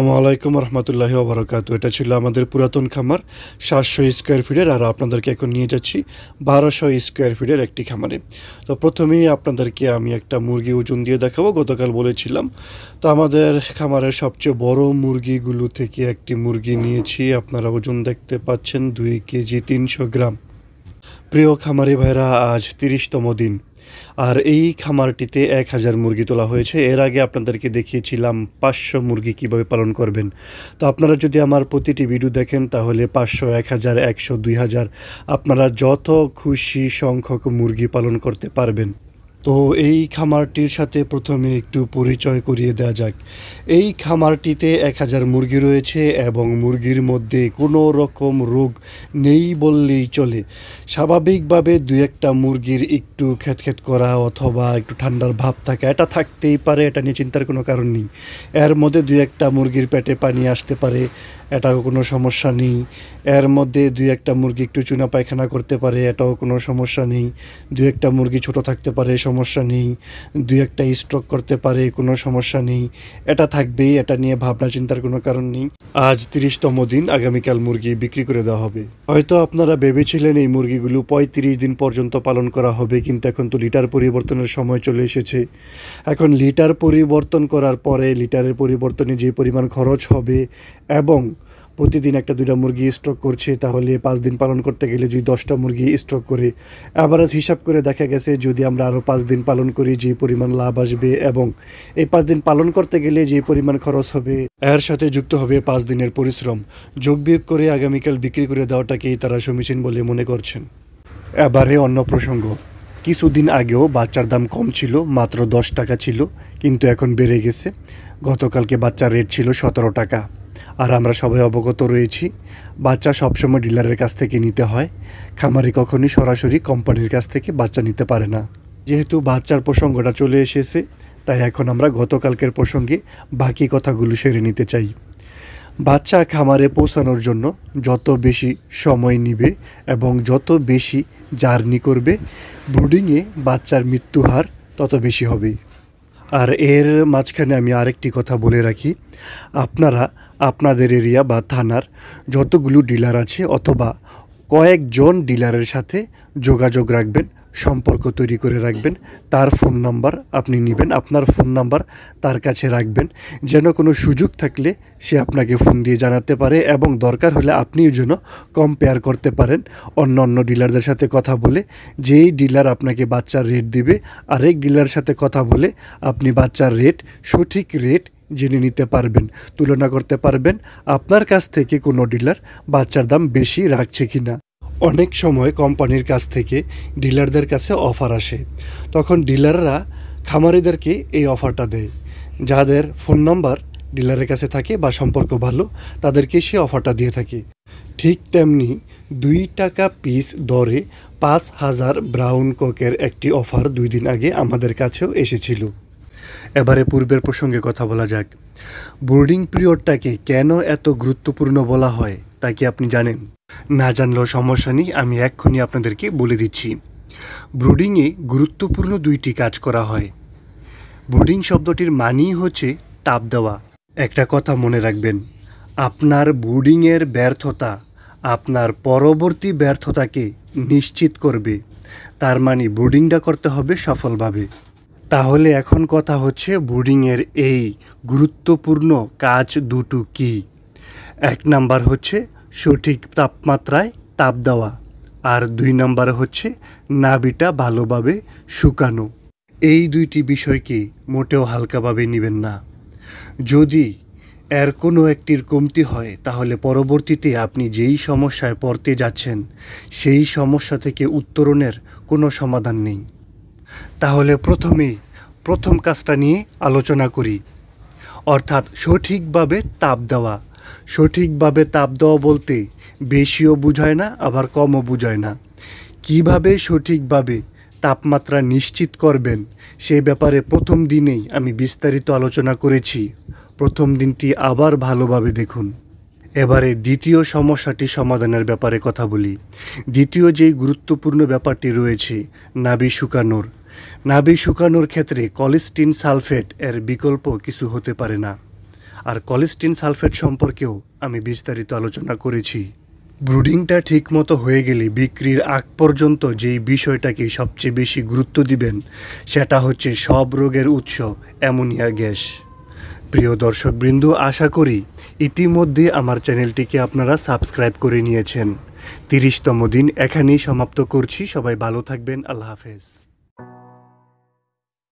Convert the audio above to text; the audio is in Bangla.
আসসালামাইকুম রহমতুল্লাহ বরকাত এটা ছিল আমাদের পুরাতন খামার সাতশো স্কোয়ার ফিটের আর আপনাদেরকে এখন নিয়ে যাচ্ছি বারোশো স্কোয়ার ফিটের একটি খামারে তো প্রথমেই আপনাদেরকে আমি একটা মুরগি ওজন দিয়ে দেখাবো গতকাল বলেছিলাম তো আমাদের খামারের সবচেয়ে বড় মুরগিগুলো থেকে একটি মুরগি নিয়েছি আপনারা ওজন দেখতে পাচ্ছেন দুই কেজি তিনশো গ্রাম প্রিয় খামারি ভাইরা আজ তিরিশতম দিন আর এই খামারটিতে এক হাজার মুরগি তোলা হয়েছে এর আগে আপনাদেরকে দেখিয়েছিলাম পাঁচশো মুরগি কিভাবে পালন করবেন তো আপনারা যদি আমার প্রতিটি ভিডিও দেখেন তাহলে পাঁচশো এক হাজার একশো দুই হাজার আপনারা যত খুশি সংখ্যক মুরগি পালন করতে পারবেন তো এই খামারটির সাথে প্রথমে একটু পরিচয় করিয়ে দেওয়া যাক এই খামারটিতে এক হাজার মুরগি রয়েছে এবং মুরগির মধ্যে কোনো রকম রোগ নেই বললেই চলে স্বাভাবিকভাবে দু একটা মুরগির একটু খেতখেত করা অথবা একটু ঠান্ডার ভাব থাকে এটা থাকতেই পারে এটা নিয়ে চিন্তার কোনো কারণ নেই এর মধ্যে দু একটা মুরগির পেটে পানি আসতে পারে এটাও কোনো সমস্যা নেই এর মধ্যে দুই একটা মুরগি একটু চুনা পায়খানা করতে পারে এটাও কোনো সমস্যা নেই দু একটা মুরগি ছোট থাকতে পারে সমস্যা নেই দুই একটা স্ট্রোক করতে পারে কোনো সমস্যা নেই এটা থাকবেই এটা নিয়ে ভাবনা চিন্তার কোনো কারণ নেই আজ তিরিশতম দিন আগামীকাল মুরগি বিক্রি করে দেওয়া হবে হয়তো আপনারা ভেবেছিলেন এই মুরগিগুলো পঁয়ত্রিশ দিন পর্যন্ত পালন করা হবে কিন্তু এখন তো লিটার পরিবর্তনের সময় চলে এসেছে এখন লিটার পরিবর্তন করার পরে লিটারের পরিবর্তনে যে পরিমাণ খরচ হবে এবং প্রতিদিন একটা দুইটা মুরগি স্ট্রোক করছে তাহলে পাঁচ দিন পালন করতে গেলে যদি দশটা মুরগি স্ট্রোক করে অ্যাভারেজ হিসাব করে দেখা গেছে যদি আমরা আরও পাঁচ দিন পালন করি যে পরিমাণ লাভ আসবে এবং এই পাঁচ দিন পালন করতে গেলে যে পরিমাণ খরচ হবে এর সাথে যুক্ত হবে পাঁচ দিনের পরিশ্রম যোগ বিয়োগ করে আগামীকাল বিক্রি করে দেওয়াটাকেই তারা সমীচীন বলে মনে করছেন এবারে অন্য প্রসঙ্গ কিছুদিন আগেও বাচ্চার দাম কম ছিল মাত্র দশ টাকা ছিল কিন্তু এখন বেড়ে গেছে গতকালকে বাচ্চার রেট ছিল সতেরো টাকা আর আমরা সবাই অবগত রয়েছি বাচ্চা সবসময় ডিলারের কাছ থেকে নিতে হয় খামারি কখনই সরাসরি কোম্পানির কাছ থেকে বাচ্চা নিতে পারে না যেহেতু বাচ্চার প্রসঙ্গটা চলে এসেছে তাই এখন আমরা গতকালকের প্রসঙ্গে বাকি কথাগুলো সেরে নিতে চাই বাচ্চা খামারে পৌঁছানোর জন্য যত বেশি সময় নিবে এবং যত বেশি জার্নি করবে ব্রুডিংয়ে বাচ্চার মৃত্যু হার তত বেশি হবে আর এর মাঝখানে আমি আরেকটি কথা বলে রাখি আপনারা আপনাদের এরিয়া বা থানার যতগুলো ডিলার আছে অথবা কয়েকজন ডিলারের সাথে যোগাযোগ রাখবেন সম্পর্ক তৈরি করে রাখবেন তার ফোন নাম্বার আপনি নেবেন আপনার ফোন নাম্বার তার কাছে রাখবেন যেন কোনো সুযোগ থাকলে সে আপনাকে ফোন দিয়ে জানাতে পারে এবং দরকার হলে আপনিও যেন কম্পেয়ার করতে পারেন অন্য অন্য ডিলারদের সাথে কথা বলে যেই ডিলার আপনাকে বাচ্চার রেট দিবে আরেক ডিলারের সাথে কথা বলে আপনি বাচ্চার রেট সঠিক রেট জেনে নিতে পারবেন তুলনা করতে পারবেন আপনার কাছ থেকে কোনো ডিলার বাচ্চার দাম বেশি রাখছে কি না অনেক সময় কোম্পানির কাছ থেকে ডিলারদের কাছে অফার আসে তখন ডিলাররা খামারিদেরকে এই অফারটা দেয় যাদের ফোন নাম্বার ডিলারের কাছে থাকে বা সম্পর্ক ভালো তাদেরকে সে অফারটা দিয়ে থাকে ঠিক তেমনি দুই টাকা পিস দরে পাঁচ হাজার ব্রাউন কোকের একটি অফার দুই দিন আগে আমাদের কাছেও এসেছিল এবারে পূর্বের প্রসঙ্গে কথা বলা যাক বোর্ডিং পিরিয়ডটাকে কেন এত গুরুত্বপূর্ণ বলা হয় তা কি আপনি জানেন না জানলেও সমস্যা নেই আমি এক্ষুনি আপনাদেরকে বলে দিচ্ছি ব্রুডিংয়ে গুরুত্বপূর্ণ দুইটি কাজ করা হয় ব্রুডিং শব্দটির মানেই হচ্ছে তাপ দেওয়া একটা কথা মনে রাখবেন আপনার ব্রুডিংয়ের ব্যর্থতা আপনার পরবর্তী ব্যর্থতাকে নিশ্চিত করবে তার মানে ব্রুডিংটা করতে হবে সফলভাবে তাহলে এখন কথা হচ্ছে বোর্ডিংয়ের এই গুরুত্বপূর্ণ কাজ দুটো কি এক নাম্বার হচ্ছে সঠিক তাপমাত্রায় তাপ দেওয়া আর দুই নাম্বার হচ্ছে নাবিটা ভালোভাবে শুকানো এই দুইটি বিষয়কে মোটেও হালকাভাবে নেবেন না যদি এর কোনো একটির কমতি হয় তাহলে পরবর্তীতে আপনি যেই সমস্যায় পড়তে যাচ্ছেন সেই সমস্যা থেকে উত্তরণের কোনো সমাধান নেই তাহলে প্রথমে প্রথম কাজটা নিয়ে আলোচনা করি অর্থাৎ সঠিকভাবে তাপ দেওয়া সঠিকভাবে তাপ দেওয়া বলতে বেশিও বোঝায় না আবার কমও বোঝায় না কিভাবে সঠিকভাবে তাপমাত্রা নিশ্চিত করবেন সে ব্যাপারে প্রথম দিনেই আমি বিস্তারিত আলোচনা করেছি প্রথম দিনটি আবার ভালোভাবে দেখুন এবারে দ্বিতীয় সমস্যাটি সমাধানের ব্যাপারে কথা বলি দ্বিতীয় যে গুরুত্বপূর্ণ ব্যাপারটি রয়েছে নাবি শুকানোর নাবি শুকানোর ক্ষেত্রে কলিস্টিন সালফেট এর বিকল্প কিছু হতে পারে না আর কলিস্টিন সালফেট সম্পর্কেও আমি বিস্তারিত আলোচনা করেছি ব্রুডিংটা ঠিকমতো হয়ে গেলে বিক্রির আগ পর্যন্ত যেই বিষয়টাকে সবচেয়ে বেশি গুরুত্ব দিবেন সেটা হচ্ছে সব রোগের উৎস অ্যামোনিয়া গ্যাস প্রিয় দর্শকবৃন্দ আশা করি ইতিমধ্যে আমার চ্যানেলটিকে আপনারা সাবস্ক্রাইব করে নিয়েছেন তিরিশতম দিন এখানেই সমাপ্ত করছি সবাই ভালো থাকবেন আল্লাহ হাফেজ